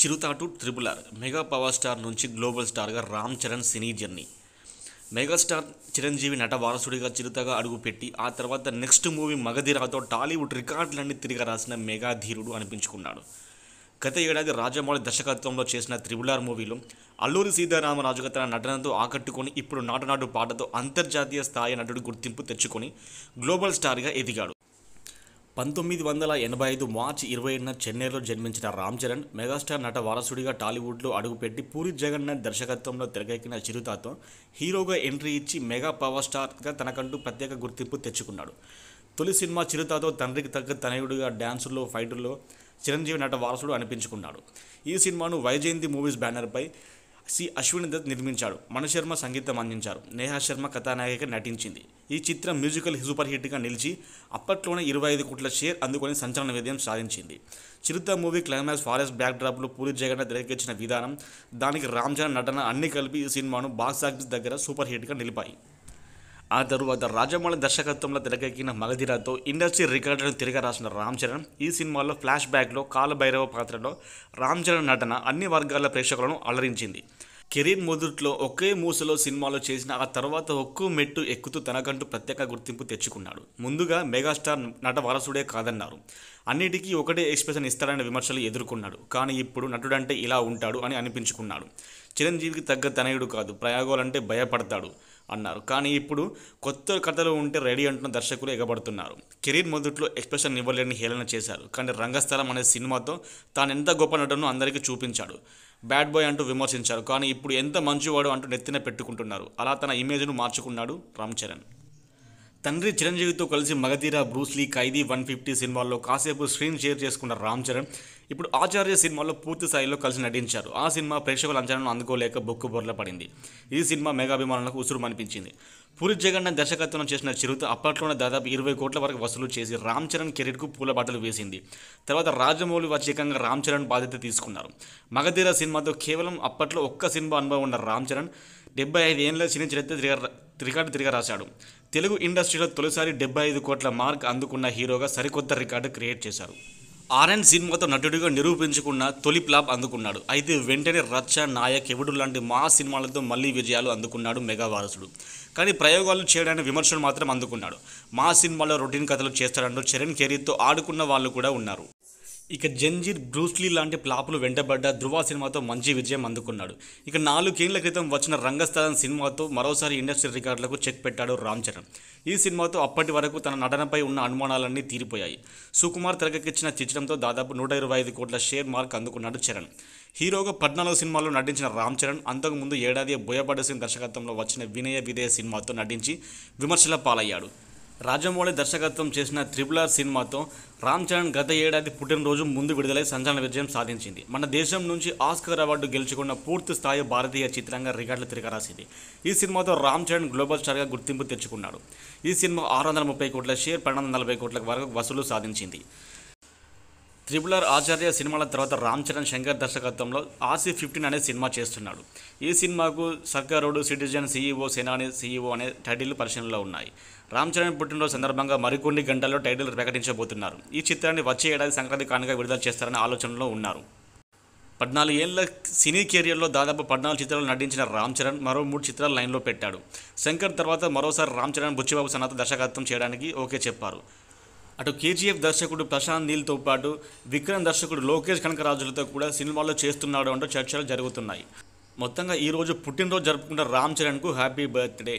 చిరుతాటు triple R mega power star నుంచి global స్టార్గా Ram Charan cine journey megastar Chiranjeevi నట వారసుడిగా చిరుతగా అడుగుపెట్టి ఆ తర్వాత నెక్స్ట్ మూవీ మగధీరాతో టాలీవుడ్ రికార్డులన్నీ తిరిగి రాసిన మెగాధీరుడు అనిపించుకున్నాడు గత ఏడాది రాజమౌళి దర్శకత్వంలో చేసిన త్రిబులార్ మూవీలో అల్లూరి సీతారామరాజుగా తన నటనతో ఆకట్టుకొని ఇప్పుడు నాటునాటు పాటతో అంతర్జాతీయ స్థాయి నటుడు గుర్తింపు తెచ్చుకొని గ్లోబల్ స్టార్గా ఎదిగాడు పంతొమ్మిది వందల ఎనభై ఐదు మార్చి ఇరవై ఏడున చెన్నైలో జన్మించిన రామ్ చరణ్ మెగాస్టార్ నట వారసుడిగా టాలీవుడ్లో అడుగుపెట్టి పూరి జగన్నాథ్ దర్శకత్వంలో తెరకెక్కిన చిరుతాతో హీరోగా ఎంట్రీ ఇచ్చి మెగా పవర్ స్టార్గా తనకంటూ ప్రత్యేక గుర్తింపు తెచ్చుకున్నాడు తొలి సినిమా చిరుతాతో తండ్రికి తగ్గ తనయుడిగా డ్యాన్సుల్లో ఫైటర్లో చిరంజీవి నట వారసుడు అనిపించుకున్నాడు ఈ సినిమాను వైజయంతి మూవీస్ బ్యానర్పై సి అశ్విని దత్ నిర్మించాడు మనశర్మ సంగీతం అందించారు నేహా శర్మ కథానాయిక నటించింది ఈ చిత్రం మ్యూజికల్ సూపర్ హిట్గా నిలిచి అప్పట్లోనే ఇరవై ఐదు కోట్ల షేర్ అందుకొని సంచలన విజయం సాధించింది చిరుత మూవీ క్లైమాక్స్ ఫారెస్ట్ బ్యాక్ డ్రాప్లో పూరి జగన్ తిరగించిన విధానం దానికి రామ్ చరణ్ నటన అన్ని కలిపి ఈ సినిమాను ఆఫీస్ దగ్గర సూపర్ హిట్గా నిలిపాయి ఆ తరువాత రాజమౌళి దర్శకత్వంలో తెరకెక్కిన మగధిరాతో ఇండస్ట్రీ రికార్డులను తిరగ రాసిన రామ్ చరణ్ ఈ సినిమాలో ఫ్లాష్ బ్యాక్లో కాలభైరవ పాత్రలో రామ్ చరణ్ నటన అన్ని వర్గాల ప్రేక్షకులను అలరించింది కెరీర్ మొదట్లో ఒకే మూసలో సినిమాలో చేసిన ఆ తర్వాత ఒక్కో మెట్టు ఎక్కుతూ తనకంటూ ప్రత్యేక గుర్తింపు తెచ్చుకున్నాడు ముందుగా మెగాస్టార్ నట వారసుడే కాదన్నారు అన్నిటికీ ఒకటే ఎక్స్ప్రెషన్ ఇస్తాడనే విమర్శలు ఎదుర్కొన్నాడు కానీ ఇప్పుడు నటుడంటే ఇలా ఉంటాడు అని అనిపించుకున్నాడు చిరంజీవికి తగ్గ తనయుడు కాదు ప్రయోగాలంటే భయపడతాడు అన్నారు కానీ ఇప్పుడు కొత్త కథలు ఉంటే రెడీ అంటున్న దర్శకులు ఎగబడుతున్నారు కెరీర్ మొదట్లో ఎక్స్ప్రెషన్ ఇవ్వలేని హేళన చేశారు కానీ రంగస్థలం అనే సినిమాతో తాను ఎంత గొప్ప నటను అందరికీ చూపించాడు బ్యాడ్ బాయ్ అంటూ విమర్శించారు కానీ ఇప్పుడు ఎంత మంచివాడు అంటూ నెత్తిన పెట్టుకుంటున్నారు అలా తన ఇమేజ్ను మార్చుకున్నాడు రామ్ చరణ్ తండ్రి చిరంజీవితో కలిసి Magadheera Bruce Lee Khaidi one fifty సినిమాల్లో కాసేపు స్క్రీన్ షేర్ చేసుకున్న రామ్ చరణ్ ఇప్పుడు ఆచార్య సినిమాలో పూర్తి స్థాయిలో కలిసి నటించారు ఆ సినిమా ప్రేక్షకుల అంచనాను అందుకోలేక బొక్కు బొర్ల పడింది ఈ సినిమా మెగాభిమానులకు ఉసురు అనిపించింది పూరి జగన్న దర్శకత్వం చేసిన చిరుత అప్పట్లోనే దాదాపు ఇరవై కోట్ల వరకు వసూలు చేసి రామ్ చరణ్ కెరీర్కు పూలబాటలు వేసింది తర్వాత రాజమౌళి వచ్చేకంగా రామ్ చరణ్ బాధ్యత తీసుకున్నారు మగధీర సినిమాతో కేవలం అప్పట్లో ఒక్క సినిమా అనుభవం ఉన్న రామ్ చరణ్ డెబ్బై ఐదు ఏళ్ళ సినీ చరిత్ర తిరిగి రికార్డు తిరిగి రాశాడు తెలుగు ఇండస్ట్రీలో తొలిసారి డెబ్బై ఐదు కోట్ల మార్క్ అందుకున్న హీరోగా సరికొత్త రికార్డు క్రియేట్ చేశారు ఆర్ఎన్ సినిమాతో నటుడిగా నిరూపించుకున్న తొలి ప్లాప్ అందుకున్నాడు అయితే వెంటనే రచ్చ నాయక్ ఎవడు లాంటి మా సినిమాలతో మళ్ళీ విజయాలు అందుకున్నాడు మెగా వారసుడు కానీ ప్రయోగాలు చేయడానికి విమర్శలు మాత్రం అందుకున్నాడు మా సినిమాలో రొటీన్ కథలు చేస్తాడంటూ చరణ్ కెరీర్తో ఆడుకున్న వాళ్ళు కూడా ఉన్నారు ఇక జంజీర్ బ్రూస్లీ లాంటి ప్లాపులు వెంటబడ్డ ధృవ సినిమాతో మంచి విజయం అందుకున్నాడు ఇక నాలుగేళ్ల క్రితం వచ్చిన రంగస్థలం సినిమాతో మరోసారి ఇండస్ట్రీ రికార్డులకు చెక్ పెట్టాడు రామ్ చరణ్ ఈ సినిమాతో అప్పటి వరకు తన నటనపై ఉన్న అనుమానాలన్నీ తీరిపోయాయి సుకుమార్ తెరకెక్కించిన చిత్రంతో దాదాపు నూట ఇరవై ఐదు కోట్ల షేర్ మార్క్ అందుకున్నాడు చరణ్ హీరోగా పద్నాలుగు సినిమాల్లో నటించిన రామ్ చరణ్ అంతకుముందు ఏడాది బోయపాటి సింగ్ దర్శకత్వంలో వచ్చిన వినయ విదయ సినిమాతో నటించి విమర్శల పాలయ్యాడు రాజమౌళి దర్శకత్వం చేసిన ఆర్ సినిమాతో రామ్ చరణ్ గత ఏడాది పుట్టినరోజు ముందు విడుదలై సంచలన విజయం సాధించింది మన దేశం నుంచి ఆస్కర్ అవార్డు గెలుచుకున్న పూర్తి స్థాయి భారతీయ చిత్రంగా రికార్డులు తిరగరాసింది ఈ సినిమాతో రామ్ చరణ్ గ్లోబల్ స్టార్గా గుర్తింపు తెచ్చుకున్నాడు ఈ సినిమా ఆరు వందల ముప్పై కోట్ల షేర్ పన్నెండు వందల నలభై కోట్ల వరకు వసూలు సాధించింది ఆర్ ఆచార్య సినిమాల తర్వాత రామ్ చరణ్ శంకర్ దర్శకత్వంలో ఆర్సీ ఫిఫ్టీన్ అనే సినిమా చేస్తున్నాడు ఈ సినిమాకు సర్కారోడు సిటిజన్ సీఈఓ సేనాని సీఈఓ అనే టైటిల్ పరిశీలనలో ఉన్నాయి రామ్ చరణ్ పుట్టినరోజు సందర్భంగా మరికొన్ని గంటల్లో టైటిల్ ప్రకటించబోతున్నారు ఈ చిత్రాన్ని వచ్చే ఏడాది సంక్రాంతి కానుక విడుదల చేస్తారనే ఆలోచనలో ఉన్నారు పద్నాలుగు ఏళ్ల సినీ కెరియర్లో దాదాపు పద్నాలుగు చిత్రాలు నటించిన రామ్ చరణ్ మరో మూడు చిత్రాలు లైన్లో పెట్టాడు శంకర్ తర్వాత మరోసారి రామ్ చరణ్ బుచ్చిబాబు సనాత దర్శకత్వం చేయడానికి ఓకే చెప్పారు అటు కేజీఎఫ్ దర్శకుడు ప్రశాంత్ నీల్తో పాటు విక్రమ్ దర్శకుడు లోకేష్ కనకరాజులతో కూడా సినిమాల్లో చేస్తున్నాడు అంటూ చర్చలు జరుగుతున్నాయి మొత్తంగా ఈరోజు పుట్టినరోజు జరుపుకుంటున్న రామ్ చరణ్కు హ్యాపీ బర్త్డే